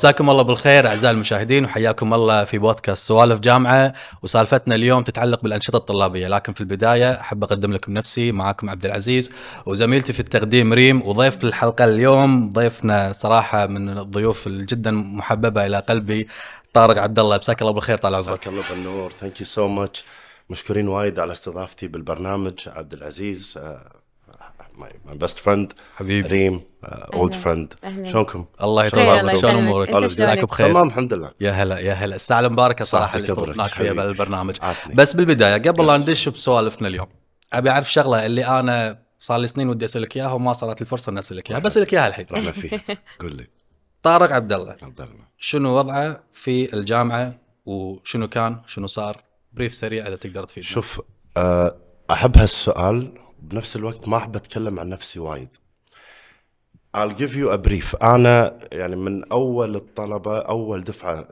مساكم الله بالخير اعزائي المشاهدين وحياكم الله في بودكاست سوالف جامعه وسالفتنا اليوم تتعلق بالانشطه الطلابيه لكن في البدايه احب اقدم لكم نفسي معاكم عبد العزيز وزميلتي في التقديم ريم وضيف الحلقه اليوم ضيفنا صراحه من الضيوف جدا محببه الى قلبي طارق عبد الله مساك الله بالخير طال عمرك. مساك الله بالنور ثانك يو سو ماتش مشكورين وايد على استضافتي بالبرنامج عبد العزيز ماي بيست فريند حبيبي ريم uh, اولد فريند شلونكم؟ الله يطول شلون امورك؟ جزاك بخير تمام الحمد لله يا هلا يا هلا الساعه المباركه صراحه اللي استضفناك فيها بالبرنامج بس بالبدايه قبل لا ندش بسوالفنا اليوم ابي اعرف شغله اللي انا صار لي سنين ودي اسالك اياها وما صارت الفرصه اني اسالك اياها بسالك اياها الحين رحنا فيه قول لي طارق عبد الله عبد الله شنو وضعه في الجامعه وشنو كان شنو صار بريف سريع اذا تقدر تفيدنا شوف آه، احب هالسؤال بنفس الوقت ما احب اتكلم عن نفسي وايد I'll give you a brief انا يعني من اول الطلبه اول دفعه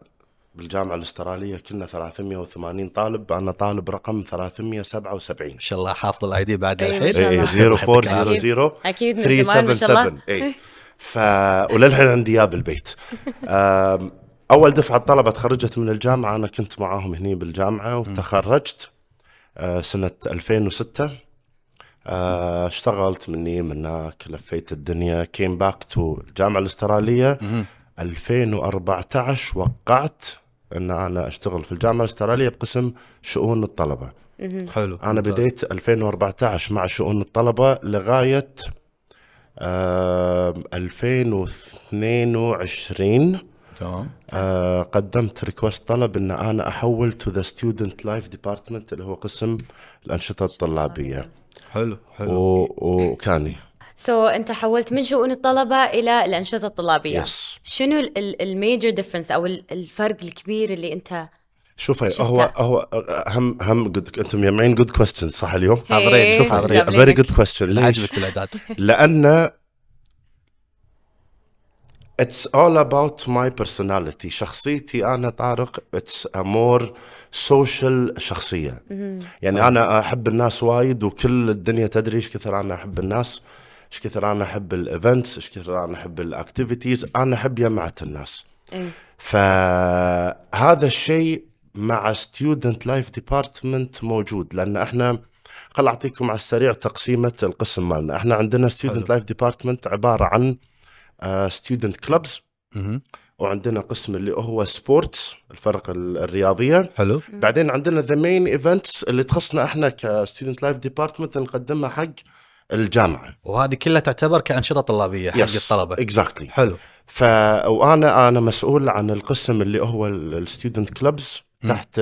بالجامعه الاستراليه كنا 380 طالب انا طالب رقم 377 ان شاء الله حافظ الاي دي بعد إيه، الحين اي 0400 اكيد من زمان اي ف وللحين عندي اياه بالبيت اول دفعه طلبه تخرجت من الجامعه انا كنت معاهم هني بالجامعه وتخرجت آه، سنه 2006 آه، اشتغلت مني من هناك لفيت الدنيا كيم باك تو الجامعه الاستراليه 2014 وقعت ان انا اشتغل في الجامعه الاستراليه بقسم شؤون الطلبه حلو انا بديت 2014 مع شؤون الطلبه لغايه آه 2022 تمام آه قدمت ريكوست طلب ان انا احول تو ذا ستودنت لايف ديبارتمنت اللي هو قسم الانشطه الطلابيه حلو حلو وكاني إيه. سو so, انت حولت من شؤون الطلبه الى الانشطه الطلابيه يس yes. شنو الميجر ديفرنس او الفرق الكبير اللي انت شوف هو هو هم هم جود انتم مجمعين جود كويستشن صح اليوم؟ إيه، حاضرين شوف حاضرين فيري جود كويستشن اللي عجبك بالاعداد لان اتس اول اباوت ماي بيرسوناليتي شخصيتي انا طارق اتس more سوشيال شخصيه يعني انا احب الناس وايد وكل الدنيا تدري ايش كثر انا احب الناس ايش كثر انا احب الايفنتس ايش كثر انا احب الاكتيفيتيز انا احب جمعة الناس إيه. فهذا الشيء مع ستودنت لايف ديبارتمنت موجود لان احنا خل اعطيكم على السريع تقسيمه القسم مالنا احنا عندنا ستودنت لايف ديبارتمنت عباره عن ستودنت آه، كلبز وعندنا قسم اللي هو سبورتس الفرق الرياضيه حلو بعدين عندنا ذا مين ايفنتس اللي تخصنا احنا كستودنت لايف ديبارتمنت نقدمها حق الجامعه وهذه كلها تعتبر كانشطه طلابيه حق yes. الطلبه اكزاكتلي exactly. حلو ف وانا انا مسؤول عن القسم اللي هو الستودنت كلبز تحت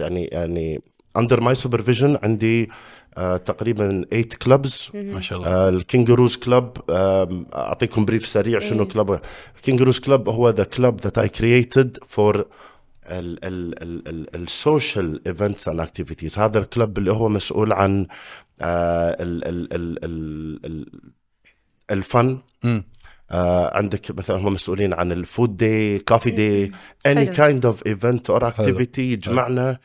يعني يعني اندر ماي سوبرفيجن عندي آه تقريبا 8 كلبز ما شاء الله آه، الكينجروز كلب اعطيكم بريف سريع شنو كلب الكينجروز كلب هو ذا كلب ذات اي كرييتد فور السوشيال ايفنتس اند اكتيفيتيز هذا الكلب اللي هو مسؤول عن آه، الفن آه عندك مثلا هم مسؤولين عن الفود دي كافي دي اني كايند اوف ايفنت اور اكتيفيتي يجمعنا حلو.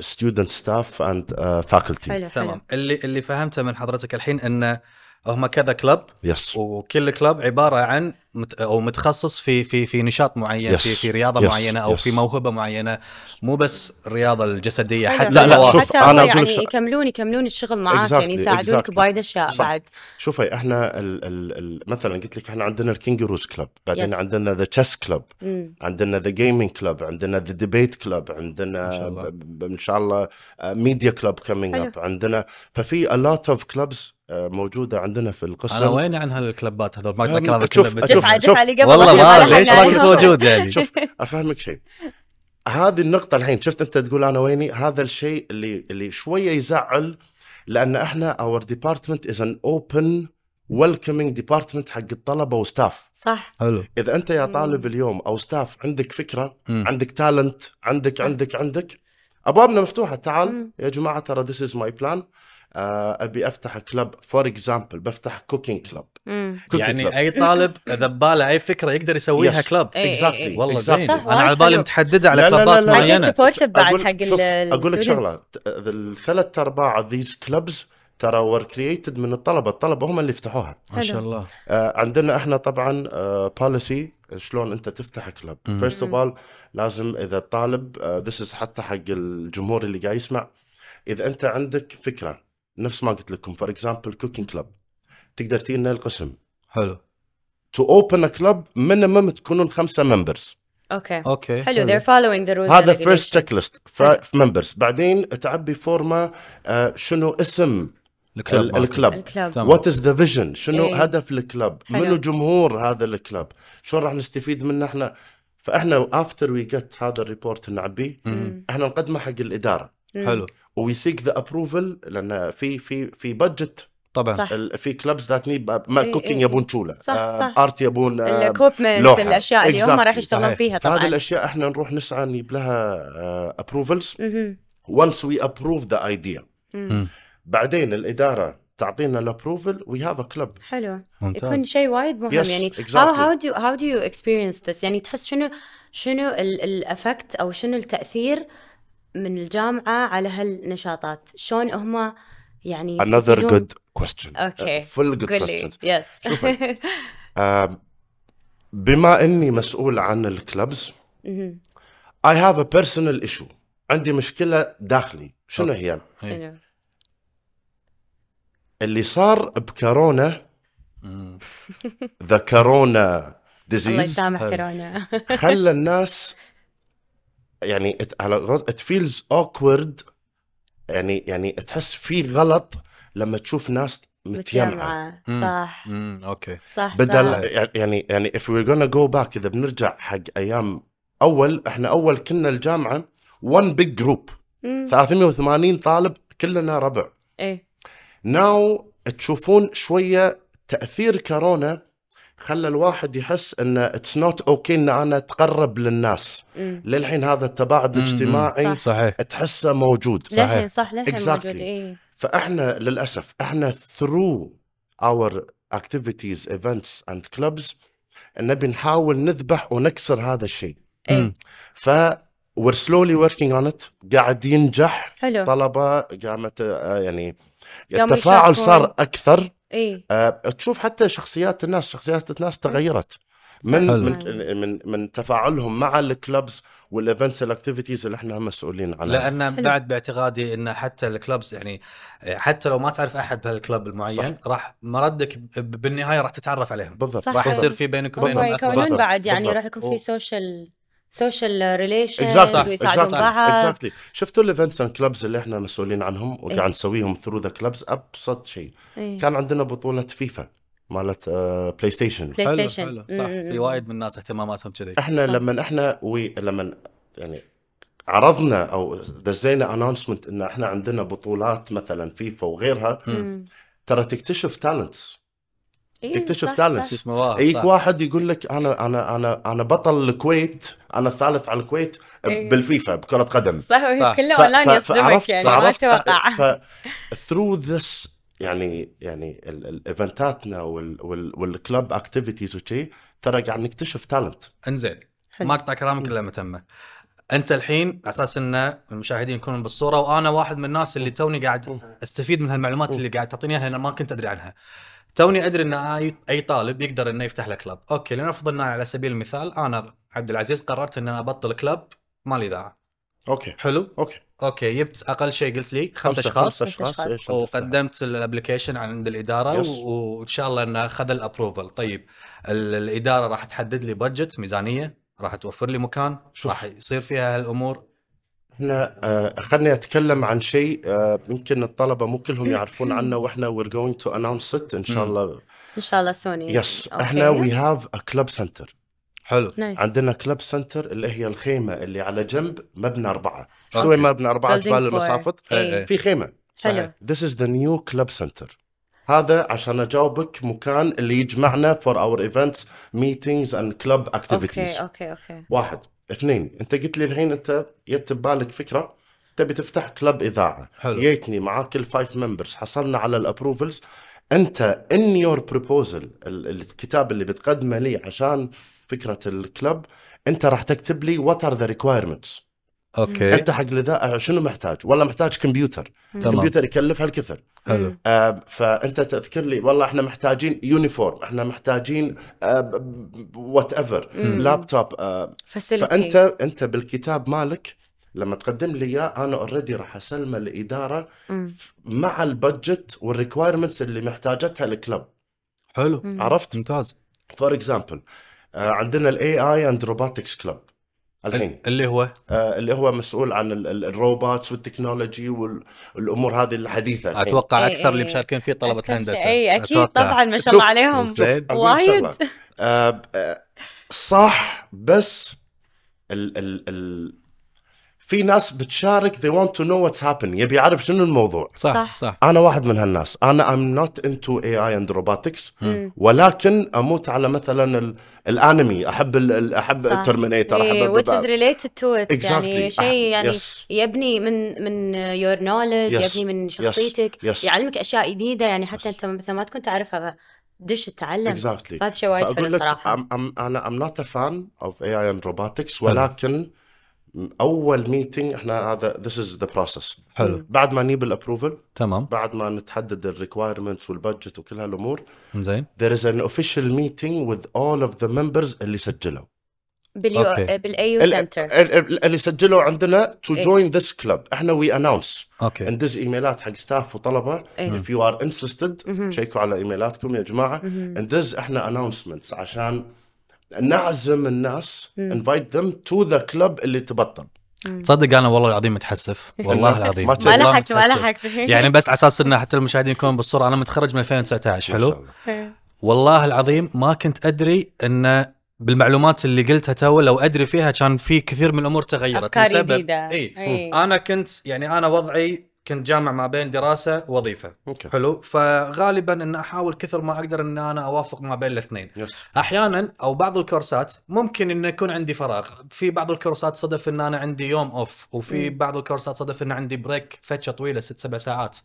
ستودنت ستاف اند فاكولتي تمام اللي اللي فهمته من حضرتك الحين انه هم كذا كلب يس yes. وكل كلب عباره عن او متخصص في في في نشاط معين yes. في في رياضه yes. معينه او yes. في موهبه معينه مو بس الرياضه الجسديه حتى لا لا شوف حتى انا اقول يعني يكملون يكملون الشغل معاك يعني exactly. يعني يساعدونك exactly. بوايد اشياء صح. بعد شوفي احنا الـ الـ الـ مثلا قلت لك احنا عندنا الكينجروز كلب بعدين yes. عندنا ذا تشيس كلب عندنا ذا جيمنج كلب عندنا ذا ديبيت كلب عندنا ان شاء الله ميديا كلب كامينج اب عندنا ففي a lot of clubs آه، موجوده عندنا في القسم انا وين عن هالكلبات هذول ما اتذكر هذا شوف شوف شوف والله ما ليش كنت موجود يعني شوف افهمك شيء هذه النقطة الحين شفت أنت تقول أنا ويني هذا الشيء اللي اللي شوية يزعل لأن إحنا اور ديبارتمنت از ان اوبن ويلكمينج ديبارتمنت حق الطلبة وستاف صح حلو إذا أنت يا طالب اليوم أو ستاف عندك فكرة م. عندك تالنت عندك عندك عندك أبوابنا مفتوحة تعال م. يا جماعة ترى ذيس از ماي بلان آه، ابي افتح كلب فور اكزامبل بفتح كوكينج كلب يعني اي طالب اذا بباله اي فكره يقدر يسويها كلب اكزاكتلي إيه، إيه. إيه. والله زين انا على بالي متحدده على كلبات معينه بعد حق اقول لك شغله الثلاث ارباع ذيز كلبز ترى ور كرييتد من الطلبه، الطلبه هم اللي يفتحوها. ما شاء الله. آه، عندنا احنا طبعا بوليسي آه، شلون انت تفتح كلب، فيرست اوف اول لازم اذا الطالب ذس حتى حق الجمهور اللي قاعد يسمع، اذا انت عندك فكره نفس ما قلت لكم فور اكزامبل كوكينج كلب تقدر تجي لنا القسم حلو تو اوبن ا كلب مينيمم تكونون خمسه ممبرز اوكي اوكي حلو ذير فولوينج ذا رولز هذا فيرست تشيك ليست ممبرز بعدين تعبي فورما آه، uh, شنو اسم الكلب الكلب وات از ذا فيجن شنو ايه. هدف الكلب منو جمهور هذا الكلب شلون راح نستفيد منه احنا فاحنا افتر وي جت هذا الريبورت نعبيه احنا نقدمه حق الاداره حلو ويسيك ذا ابروفل لان في في في بادجت طبعا صح. في كلبز ذات نيد ما إيه، كوكينج إيه، يبون إيه. شوله صح آه، صح ارت يبون الاكوبمنت آه، الاشياء اللي هم راح يشتغلون فيها طبعا هذه الاشياء احنا نروح نسعى نجيب لها ابروفلز وانس وي ابروف ذا ايديا بعدين الاداره تعطينا الابروفل وي هاف ا كلب حلو ممتاز. يكون شيء وايد مهم yes, يعني هاو هاو دو هاو دو يو اكسبيرينس ذس يعني تحس شنو شنو الافكت او شنو التاثير من الجامعه على هالنشاطات شلون هما يعني another good question اوكي فل جود questions yes. uh, بما اني مسؤول عن الكلبز I have a personal issue عندي مشكله داخلي شنو هي؟ إيه. شنو؟ اللي صار بكورونا ذا كورونا ديزيز الله يسامح كورونا خلى الناس يعني على غض... ات فيلز اوكورد يعني يعني تحس في غلط لما تشوف ناس متيمعه صح امم اوكي صح بدل يعني يعني اف وي gonna جو باك اذا بنرجع حق ايام اول احنا اول كنا الجامعه وان بيج جروب 380 طالب كلنا ربع ايه ناو تشوفون شويه تاثير كورونا خلى الواحد يحس ان اتس نوت اوكي ان انا اتقرب للناس مم. للحين هذا التباعد الاجتماعي صحيح تحسه موجود صحيح للحين صح للحين exactly. موجود إيه؟ فاحنا للاسف احنا ثرو اور اكتيفيتيز ايفنتس اند كلوبز نبي نحاول نذبح ونكسر هذا الشيء إيه. ف وير سلولي وركينج اون ات قاعد ينجح حلو طلبه قامت آه، يعني التفاعل صار اكثر إيه؟ أه تشوف حتى شخصيات الناس شخصيات الناس تغيرت من من من من تفاعلهم مع الكلبز والايفنتس الاكتيفيتيز اللي احنا مسؤولين عنها لان بعد باعتقادي ان حتى الكلبز يعني حتى لو ما تعرف احد بهالكلب المعين صح. راح مردك بالنهايه راح تتعرف عليهم بالضبط راح يصير في بينك وبينهم بعد يعني راح يكون في سوشيال سوشيال ريليشنز ويساعدون بعض exactly. شفتوا الايفنتس اند كلبز اللي احنا مسؤولين عنهم إيه. وقاعد إيه؟ نسويهم ثرو ذا كلبز ابسط شيء إيه؟ كان عندنا بطوله فيفا مالت بلاي ستيشن بلاي ستيشن حلو, صح في وايد من الناس اهتماماتهم كذي احنا صح. لما احنا وي لما يعني عرضنا او دزينا انونسمنت ان احنا عندنا بطولات مثلا فيفا وغيرها ترى تكتشف تالنتس إيه تكتشف تالنت مواهب يجيك واحد يقول لك انا انا انا انا بطل الكويت انا الثالث على الكويت إيه. بالفيفا بكره قدم صح, صح. كله اونلاين يصدمك يعني ما تتوقع ثرو ذس يعني يعني الايفنتاتنا والكلب اكتيفيتيز وشي ترى قاعد نكتشف تالنت انزين ما اقطع كلامك الا متمه انت الحين على اساس ان المشاهدين يكونون بالصوره وانا واحد من الناس اللي توني قاعد استفيد من هالمعلومات اللي قاعد تعطيني اياها انا ما كنت ادري عنها. توني ادري ان اي طالب يقدر انه يفتح له كلب اوكي لنفرض ان على سبيل المثال انا عبد العزيز قررت ان انا ابطل كلب مال اذاعه اوكي حلو اوكي اوكي جبت اقل شيء قلت لي خمس اشخاص خمس اشخاص وقدمت الابلكيشن عند الاداره وان شاء الله انه اخذ الابروفل طيب الاداره راح تحدد لي بادجت ميزانيه راح توفر لي مكان شوف. راح يصير فيها هالامور احنا آه، خلني اتكلم عن شيء آه، يمكن الطلبه مو كلهم يعرفون عنه واحنا وير جوينج تو اناونس ات ان شاء الله ان شاء الله سوني يعني. يس yes. احنا وي هاف ا كلب سنتر حلو nice. عندنا كلب سنتر اللي هي الخيمه اللي على جنب مبنى اربعه شو مبنى اربعه جبال المصافط إيه. إيه. في خيمه حلو ذيس از ذا نيو كلب سنتر هذا عشان اجاوبك مكان اللي يجمعنا فور اور ايفنتس ميتينجز اند كلب اكتيفيتيز اوكي اوكي اوكي واحد اثنين انت قلت لي الحين انت جت ببالك فكره تبي تفتح كلب اذاعه حلو جيتني معاك الفايف ممبرز حصلنا على الابروفلز انت ان يور بروبوزل الكتاب اللي بتقدمه لي عشان فكره الكلب انت راح تكتب لي وات ار ذا ريكوايرمنتس اوكي انت حق لذا آه، شنو محتاج؟ والله محتاج كمبيوتر، تمام. كمبيوتر يكلف هالكثر حلو آه فانت تذكر لي والله احنا محتاجين يونيفورم، احنا محتاجين وات آه ايفر، لابتوب آه فانت انت بالكتاب مالك لما تقدم لي اياه انا اوريدي راح اسلمه الاداره مع البادجت والريكوايرمنتس اللي محتاجتها الكلب حلو مم. عرفت ممتاز فور اكزامبل آه، عندنا الاي اي اند روبوتكس كلب الحين اللي هو آه اللي هو مسؤول عن الروبوتس والتكنولوجي والامور هذه الحديثه الحين. اتوقع إيه، اكثر إيه، اللي إيه. مشاركين فيه طلبه الهندسه اي اكيد أتوقع. طبعا ما شاء الله عليهم وايد آه،, آه صح بس ال ال ال في ناس بتشارك they want to know what's happening يبي يعرف شنو الموضوع صح صح, انا واحد من هالناس انا I'm not into AI and robotics مم. ولكن اموت على مثلا ال... الانمي احب الـ احب الترمينيتر احب إيه، which is related to it يعني exactly. يعني شيء يعني yes. يبني من من your knowledge yes. يبني من شخصيتك yes. Yes. يعلمك اشياء جديده يعني حتى yes. انت مثلا ما تكون تعرفها دش تتعلم exactly. فهذا شيء وايد حلو صراحه I'm, I'm, انا I'm not a fan of AI and robotics ولكن اول ميتنج احنا هذا ذس از ذا بروسس حلو بعد ما نجيب الابروفل تمام بعد ما نتحدد الريكوايرمنتس والبادجت وكل هالامور زين ذير از ان اوفيشال ميتنج وذ اول اوف ذا ممبرز اللي سجلوا باليو آه، بالايو سنتر اللي سجلوا عندنا تو جوين ذس كلب احنا وي اناونس اوكي ندز ايميلات حق ستاف وطلبه اف يو ار انترستد تشيكوا على ايميلاتكم يا جماعه ندز احنا اناونسمنتس عشان نعزم الناس انفايت ذم تو ذا كلب اللي تبطل تصدق انا والله العظيم متحسف والله العظيم ما لحقت ما لحقت يعني بس على اساس انه حتى المشاهدين يكونوا بالصوره انا متخرج من 2019 حلو والله العظيم ما كنت ادري انه بالمعلومات اللي قلتها تو لو ادري فيها كان في كثير من الامور تغيرت افكار جديده اي أيه. انا كنت يعني انا وضعي كنت جامع ما بين دراسه ووظيفه أوكي. حلو فغالبا ان احاول كثر ما اقدر ان انا اوافق ما بين الاثنين يس. احيانا او بعض الكورسات ممكن ان يكون عندي فراغ في بعض الكورسات صدف ان انا عندي يوم اوف وفي م. بعض الكورسات صدف ان عندي بريك فتشه طويله ست سبع ساعات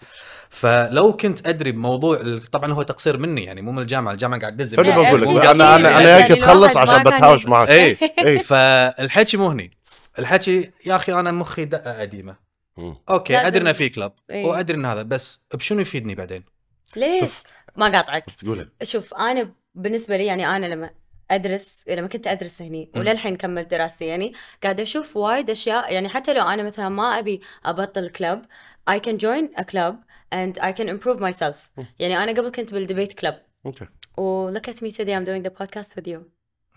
فلو كنت ادري بموضوع طبعا هو تقصير مني يعني مو من الجامعه الجامعه قاعد تدز انا بقول لك انا انا انا هيك تخلص عشان بتهاوش معك اي إيه. إيه، فالحكي مو هني الحكي يا اخي انا مخي دقه قديمه اوكي لازم... ادري انه في كلب ايه؟ وادري ان هذا بس بشنو يفيدني بعدين؟ ليش؟ شوف. ما قاطعك بس تقولها شوف انا بالنسبه لي يعني انا لما ادرس لما كنت ادرس هني وللحين كملت دراستي يعني قاعده اشوف وايد اشياء يعني حتى لو انا مثلا ما ابي ابطل كلب اي كان جوين ا كلب اند اي كان امبروف ماي سيلف يعني انا قبل كنت بالديبيت كلب اوكي ولوك ات مي تو today I'm دوينغ ذا بودكاست with يو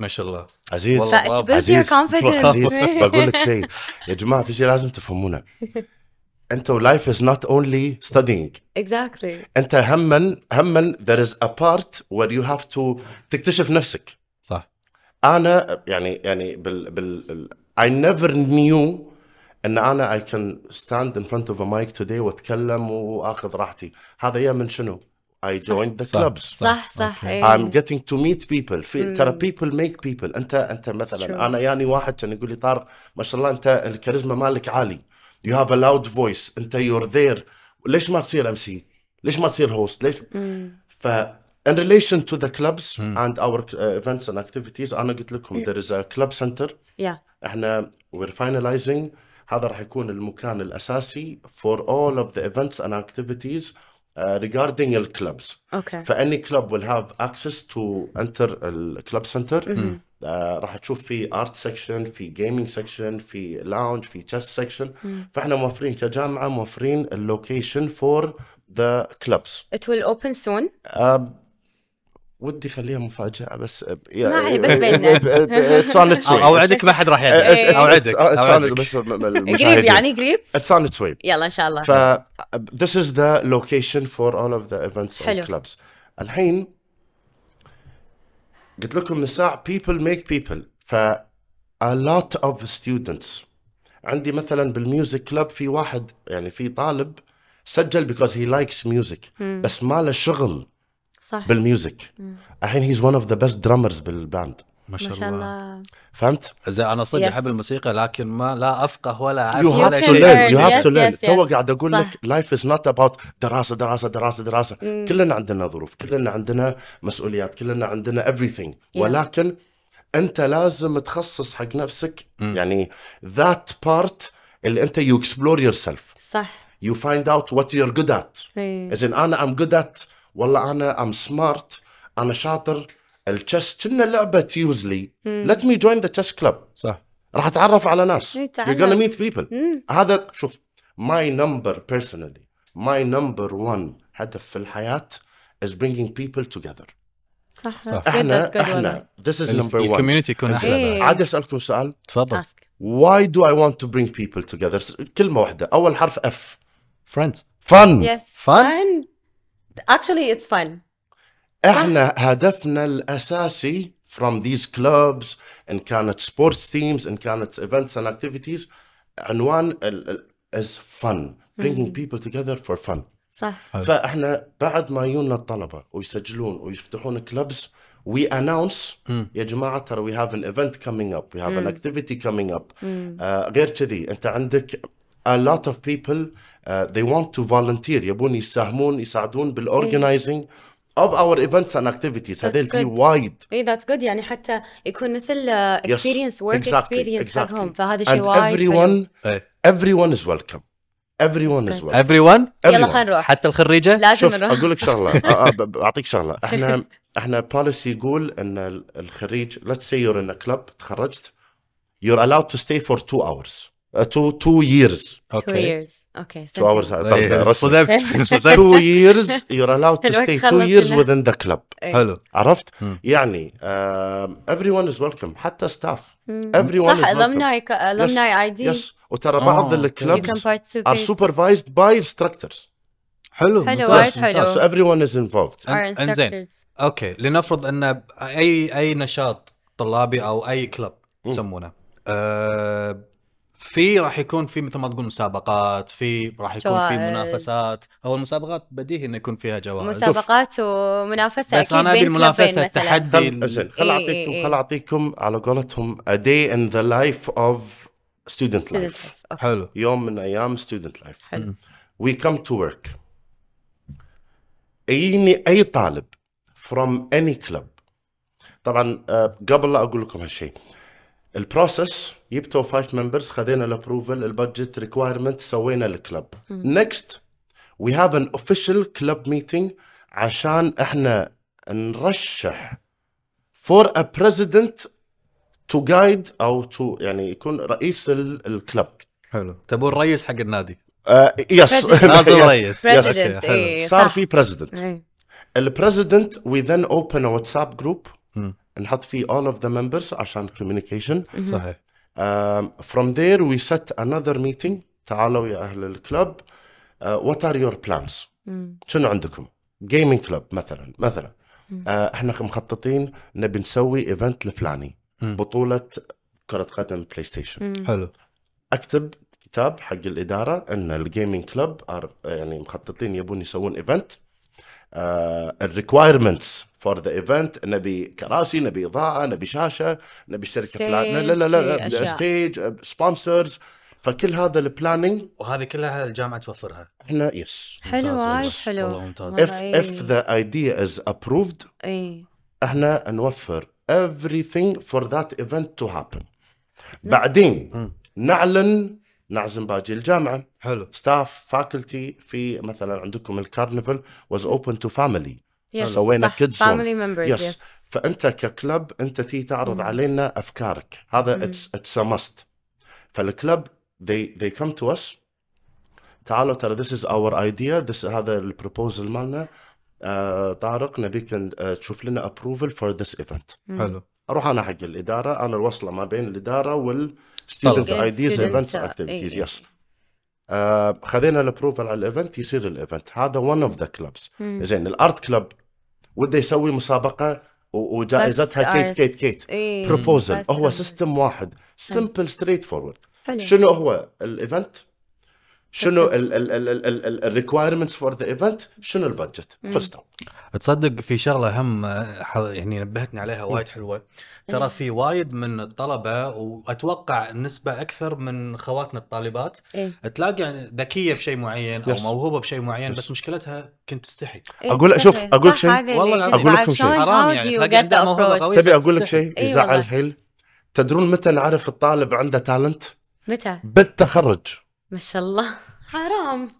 ما شاء الله عزيز عزيز عزيز بقول لك شيء يا جماعه في شيء لازم تفهمونه انت لايف از نوت اونلي ستادينج اكزاكتلي انت هما هما ذير از ا بارت وير يو هاف تو تكتشف نفسك صح انا يعني يعني بال بال اي نيفر نيو ان انا اي كان ستاند ان فرونت اوف ا مايك توداي واتكلم واخذ راحتي هذا يا من شنو؟ I joined the صح clubs صح صح okay. I'm getting to meet people في mm. ترى people make people انت انت مثلا انا ياني واحد كان يقول لي طارق ما شاء الله انت الكاريزما مالك عالي you have a loud voice انت you're there ليش ما تصير ام سي؟ ليش ما تصير هوست؟ ليش؟ mm. ف in relation to the clubs mm. and our uh, events and activities انا قلت لكم there is a club center yeah. احنا we're finalizing هذا راح يكون المكان الاساسي for all of the events and activities Uh, regarding your فاني كلوب ويل هاف access تو انتر الكلوب سنتر راح تشوف في ارت سكشن في جيمنج سكشن في لاونج في تشيس سكشن mm. فاحنا موفرين كجامعه موفرين اللوكيشن فور ذا كلوبز. ات ويل اوبن سون ودي خليها مفاجاه بس ما علي بس بيننا اتس اون اتس اوعدك ما حد راح يدري اوعدك اوعدك بس قريب يعني قريب اتس اون اتس يلا ان شاء الله ف this is the location for all of the events and clubs الحين قلت لكم نساع بيبل ميك بيبل ف ا لوت اوف ستودنتس عندي مثلا بالميوزك كلب في واحد يعني في طالب سجل بيكوز هي لايكس ميوزك بس ما له شغل صح بالميوزك الحين هيز ون اوف ذا بيست درامرز بالباند ما شاء, ما شاء الله. فهمت؟ زين انا صدق احب الموسيقى لكن ما لا افقه ولا اعرف ولا شيء يو هاف تو ليرن تو قاعد اقول لك لايف از نوت اباوت دراسه دراسه دراسه دراسه mm. كلنا عندنا ظروف كلنا عندنا مسؤوليات كلنا عندنا everything yeah. ولكن انت لازم تخصص حق نفسك mm. يعني ذات بارت اللي انت يو اكسبلور يور سيلف صح يو فايند اوت وات يور جود ات زين انا ام جود ات والله انا ام سمارت انا شاطر التشيس كنا لعبه تيوزلي ليت مي جوين ذا تشيس كلب صح راح اتعرف على ناس يو غانا ميت بيبل هذا شوف ماي نمبر بيرسونالي ماي نمبر 1 هدف في الحياه از برينجينج بيبل توجذر صح صح احنا احنا ذس از نمبر 1 الكوميونتي يكون إيه. عادي اسالكم سؤال تفضل واي دو اي ونت تو برينج بيبل توجذر كلمه واحده اول حرف اف فريندز فن يس فن Actually, it's fun. احنا هدفنا الاساسي from these clubs and كانت sports teams and كانت events and activities عنوان is fun bringing people together for fun صح فاحنا بعد ما يجونا الطلبه ويسجلون ويفتحون we announce يا جماعه ترى we have an event coming up we have an activity coming up uh, غير كذي انت عندك a lot of people uh, they want to volunteer يبون يساهمون يساعدون بالorganizing of our events and activities هذيل في وايد اي ذاتس جود يعني حتى يكون مثل اكسبيرينس ورك اكسبيرينس حقهم فهذا شيء وايد and از ويلكم is welcome از ويلكم welcome everyone يلا خلينا نروح حتى الخريجه لازم شوف نروح اقول لك شغله آه، آه، اعطيك شغله احنا احنا بوليسي يقول ان الخريج ليتس say you're in a club تخرجت you're allowed تو ستي فور تو اورز تو تو ييرز اوكي تو ييرز اوكي تو اورز صدمت تو ييرز يو ار الاود تو ستي تو ييرز وذين ذا كلب حلو عرفت hmm. يعني ايفري ون از ويلكم حتى ستاف ايفري ون صح الومناي اي دي يس وترى بعض الكلبز ار سوبرفايزد باي instructors حلو حلو وايد حلو سو ايفري ون از انفولفد انزين اوكي لنفرض ان اي اي نشاط طلابي او اي كلب hmm. يسمونه uh, في راح يكون في مثل ما تقول مسابقات في راح يكون جوائز. في منافسات هو المسابقات بديهي انه يكون فيها جوائز مسابقات ومنافسه بس انا ابي المنافسه التحدي خل, اعطيكم خل اعطيكم على قولتهم a day in the life of student, life, Okay. حلو يوم من ايام student life حلو we come to work يجيني اي طالب from any club طبعا آه، قبل لا اقول لكم هالشيء البروسس جبتوا 5 ممبرز خذينا الابروفل البادجت ريكوايرمنت سوينا الكلب نكست وي هاف ان اوفيشال كلب ميتنج عشان احنا نرشح فور ا بريزيدنت تو جايد او تو يعني يكون رئيس الكلب حلو تبون رئيس حق النادي يس آه، لازم رئيس يس إيه، صار في بريزيدنت البريزيدنت وي ذن اوبن واتساب جروب نحط فيه اول اوف ذا ممبرز عشان كوميونيكيشن صحيح فروم ذير وي سيت انذر ميتنج تعالوا يا أهل الكلب وات ار يور بلانز شنو عندكم جيمنج كلب مثلا مثلا uh, احنا مخططين نبي نسوي ايفنت الفلاني بطولة كرة قدم بلاي ستيشن حلو اكتب كتاب حق الادارة ان الجيمنج كلب يعني مخططين يبون يسوون ايفنت الريكوايرمنتس فور ذا ايفنت نبي كراسي نبي اضاءه نبي شاشه نبي شركه فلانه لا لا لا, لا ستيج سبونسرز آه، فكل هذا البلاننج وهذه كلها الجامعه توفرها احنا يس حلو وايد حلو ممتاز اف اف ذا ايديا از ابروفد اي احنا نوفر everything for that event to happen هابن بعدين نعلن نعزم باجي الجامعه حلو ستاف فاكولتي في مثلا عندكم الكارنفال واز اوبن تو فاميلي سوينا كيدز فاميلي ممبرز يس فانت ككلب انت تي تعرض مم. Mm. علينا افكارك هذا اتس اتس ماست فالكلب they they come to us تعالوا ترى this is our idea this هذا البروبوزل مالنا uh, طارق نبيك آه، تشوف لنا approval for this event mm. حلو اروح انا حق الاداره انا الوصله ما بين الاداره وال ستودنت ديز ايفنتس اكتيفيتيز يس خذينا الابروفل على الايفنت يصير الايفنت هذا ون اوف ذا كلبز زين الارت كلب وده يسوي مسابقه وجائزتها كيت كيت كيت بروبوزل إيه. هو سيستم واحد سمبل ستريت فورورد شنو هو الايفنت شنو الريكوايرمنتس فور ذا ايفنت شنو البادجت فيرست تصدق في شغله هم يعني نبهتني عليها وايد حلوه ترى إيه. في وايد من الطلبه واتوقع النسبه اكثر من خواتنا الطالبات إيه؟ تلاقي يعني ذكيه بشيء معين او موهوبه بشيء معين بس مشكلتها كنت تستحي إيه اقول شوف اقول شيء والله اقول لكم شيء حرام يعني تلاقي عندها موهبه قويه تبي اقول لك شيء يزعل إيه، الحيل تدرون متى نعرف الطالب عنده تالنت متى بالتخرج ما شاء الله حرام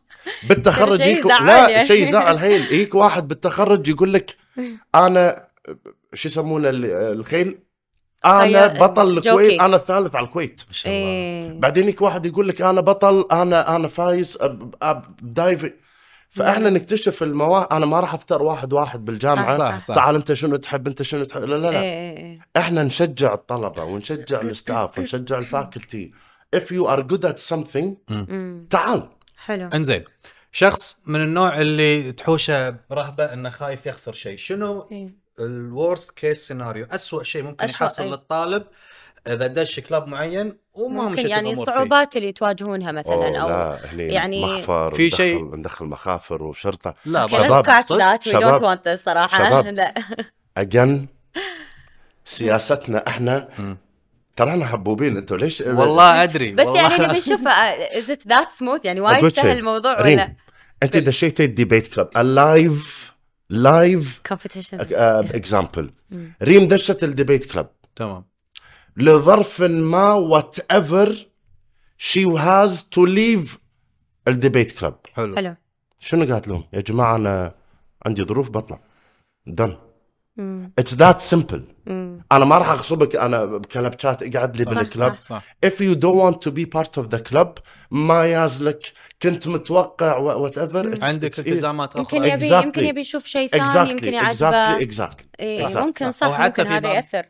بالتخرج يجيك لا شيء يزعل يعني. هيل يجيك واحد بالتخرج يقول لك انا شو يسمونه الخيل انا بطل الكويت انا الثالث على الكويت ما شاء الله ايه. بعدين يجيك واحد يقول لك انا بطل انا انا فايز دايف فاحنا نكتشف المواهب انا ما راح اختار واحد واحد بالجامعه صح صح, صح. تعال انت شنو تحب انت شنو تحب لا لا لا إيه،, إيه،, ايه. احنا نشجع الطلبه ونشجع الستاف ونشجع الفاكولتي if you are good at something تعال حلو انزين شخص من النوع اللي تحوشه رهبه انه خايف يخسر شيء شنو الورست كيس سيناريو اسوء شيء ممكن أشوأ يحصل للطالب اذا دش كلاب معين وما مشت يعني الصعوبات اللي تواجهونها مثلا او لا يعني مخفر في شيء ندخل مخافر وشرطه لا شباب شباب صراحه شباب لا اجن سياستنا احنا ترى حبوبين انتوا ليش والله ادري بس يعني والله يعني نشوف از ات ذات سموث يعني وايد سهل الموضوع ولا انت دشيتي الديبيت كلاب اللايف لايف كومبيتيشن اكزامبل ريم دشت الديبيت كلاب تمام لظرف ما وات ايفر شي هاز تو ليف الديبيت كلاب حلو حلو شنو قالت لهم؟ يا جماعه انا عندي ظروف بطلع دم اتس ذات سمبل انا ما راح اغصبك انا بكلبشات اقعد لي بالكلب اف يو دونت ونت تو بي بارت اوف ذا كلب ما يازلك كنت متوقع وات ايفر عندك التزامات اخرى يمكن يبي exactly. يمكن يبي يشوف شيء ثاني exactly. يمكن يعجبه exactly. exactly. إيه. ممكن صح, صح. ممكن هذا ياثر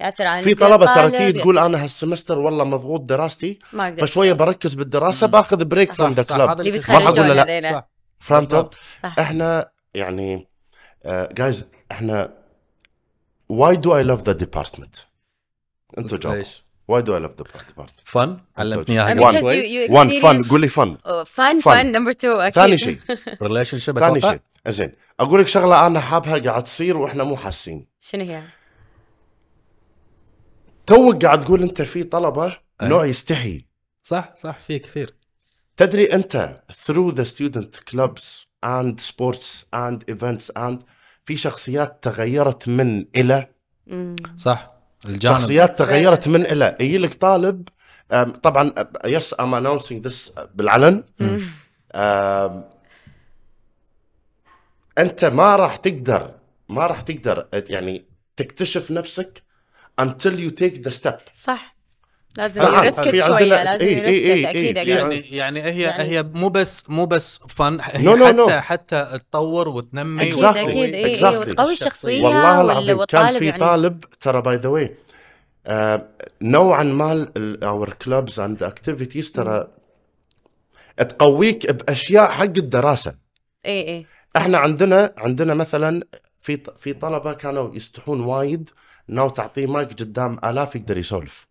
ياثر على في طلبه ترى تيجي تقول انا هالسمستر والله مضغوط دراستي فشويه بركز بالدراسه باخذ بريك فروم ذا كلب ما راح اقول لا فهمت يعني، آه، احنا يعني جايز احنا واي دو اي لاف ذا ديبارتمنت انت جاوب ليش؟ واي دو اي لاف ذا ديبارتمنت فن علمتني اياها وان فن قول لي فن فن فن نمبر تو اكيد ثاني شيء ريليشن شيب ثاني شيء زين اقول لك شغله انا حابها قاعد تصير واحنا مو حاسين شنو هي؟ توك قاعد تقول انت في طلبه أيه. نوع يستحي صح صح في كثير تدري انت through the student clubs and sports and events and في شخصيات تغيرت من الى صح الجانب. شخصيات تغيرت من الى يجي لك طالب طبعا يس ام اناونسينج ذس بالعلن انت ما راح تقدر ما راح تقدر يعني تكتشف نفسك until you take the step صح لازم آه يرسكت شويه لازم إيه إيه إيه،, إيه اكيد إيه يعني يعني هي يعني هي مو بس مو بس فن هي no, no, حتى no. حتى تطور وتنمي اكيد exactly. اكيد اي إيه، exactly. وتقوي الشخصيه والله العظيم كان في يعني... طالب ترى باي ذا واي نوعا ما اور كلوبز اند اكتيفيتيز ترى تقويك باشياء حق الدراسه اي اي احنا عندنا عندنا مثلا في في طلبه كانوا يستحون وايد انه تعطيه مايك قدام الاف يقدر يسولف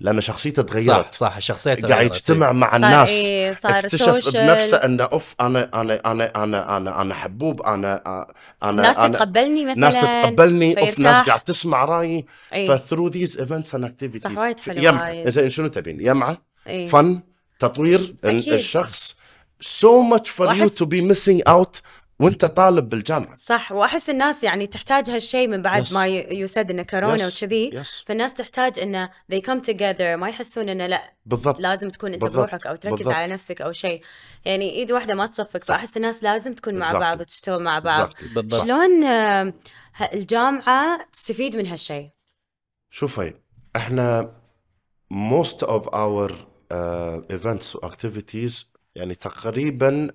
لان شخصيته تغيرت صح صح الشخصيه تغيرت قاعد إيه. يجتمع مع الناس إيه، صار اكتشف سوشل. بنفسه انه اوف انا انا انا انا انا انا حبوب انا انا ناس أنا تتقبلني مثلا ناس تتقبلني اوف ناس قاعد تسمع رايي إيه. فثرو ذيز ايفنتس اند اكتيفيتيز صح وايد زين شنو تبين؟ يمعه فن تطوير أكيد. الشخص so much for you to be missing out وانت طالب بالجامعه صح واحس الناس يعني تحتاج هالشيء من بعد yes. ما يسد انه كورونا yes. وكذي yes. فالناس تحتاج انه they come together ما يحسون انه لا بالضبط لازم تكون انت بالضبط. بروحك او تركز بالضبط. على نفسك او شيء يعني ايد واحده ما تصفق فاحس الناس لازم تكون بالضبط. مع بعض وتشتغل مع بعض بالضبط. بالضبط. شلون آه، الجامعه تستفيد من هالشيء شوفي احنا most of our uh, events activities يعني تقريبا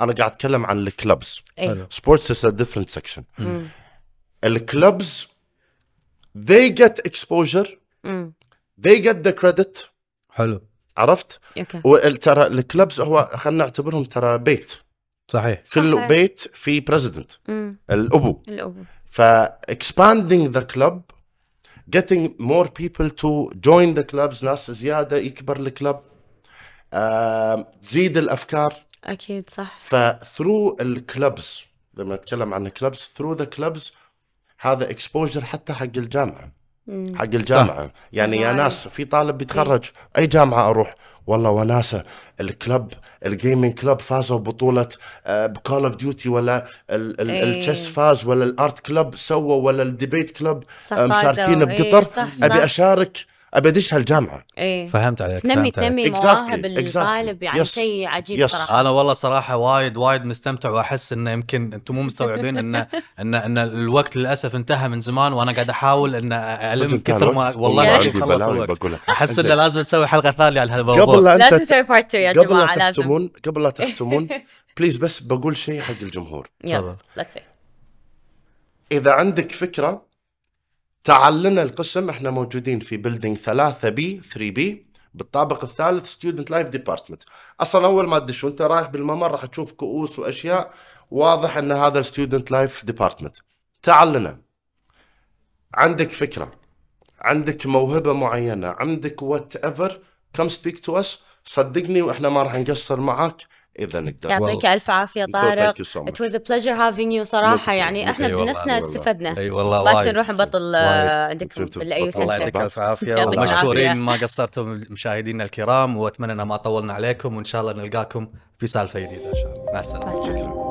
انا قاعد اتكلم عن الكلبز سبورتس از ا ديفرنت سكشن الكلبز they get exposure ذي they get the credit حلو عرفت؟ okay. ترى الكلبز هو خلينا نعتبرهم ترى بيت صحيح كل صحيح. بيت في بريزيدنت الابو الابو فاكسباندينج ذا كلب getting مور بيبل تو جوين ذا كلبز ناس زياده يكبر الكلب تزيد الافكار اكيد صح فثرو الكلبز لما نتكلم عن الكلبز ثرو ذا كلبز هذا اكسبوجر حتى حق الجامعه حق الجامعه صح. يعني يا ناس في طالب بيتخرج اي جامعه اروح والله وناسه الكلب الجيمنج كلب فازوا بطوله بكول اوف ديوتي ولا التشيس إيه. فاز ولا الارت كلب سووا ولا الديبيت آه، كلب مشاركين إيه، بقطر ابي اشارك ابي ادش هالجامعه ايه فهمت عليك تنمي تنمي مواهب exactly. الطالب يعني yes. شيء عجيب yes. صراحه انا والله صراحه وايد وايد مستمتع واحس انه يمكن انتم مو مستوعبين انه ان ان الوقت للاسف انتهى من زمان وانا قاعد احاول ان الم كثر ما والله العظيم خلص الوقت احس انه لازم نسوي حلقه ثانيه على هالموضوع قبل لا لازم نسوي بارت 2 يا جماعه لازم تختمون قبل لا تختمون بليز بس بقول شيء حق الجمهور يلا ليتس اذا عندك فكره لنا القسم احنا موجودين في بيلدينج 3 بي 3 بي بالطابق الثالث ستودنت لايف ديبارتمنت اصلا اول ما تدش وانت رايح بالممر راح تشوف كؤوس واشياء واضح ان هذا ستودنت لايف ديبارتمنت تعال لنا عندك فكره عندك موهبه معينه عندك وات ايفر كم سبيك تو اس صدقني واحنا ما راح نقصر معاك اذا نقدر يعطيك الف عافيه طارق ات واز بليجر هافينج يو صراحه يعني احنا بنفسنا استفدنا اي والله باكر نروح نبطل عندكم بالاي سنتر الله يعطيك الف عافيه ومشكورين ما قصرتم مشاهدينا الكرام واتمنى ما طولنا عليكم وان شاء الله نلقاكم في سالفه جديده ان شاء الله مع السلامه شكرا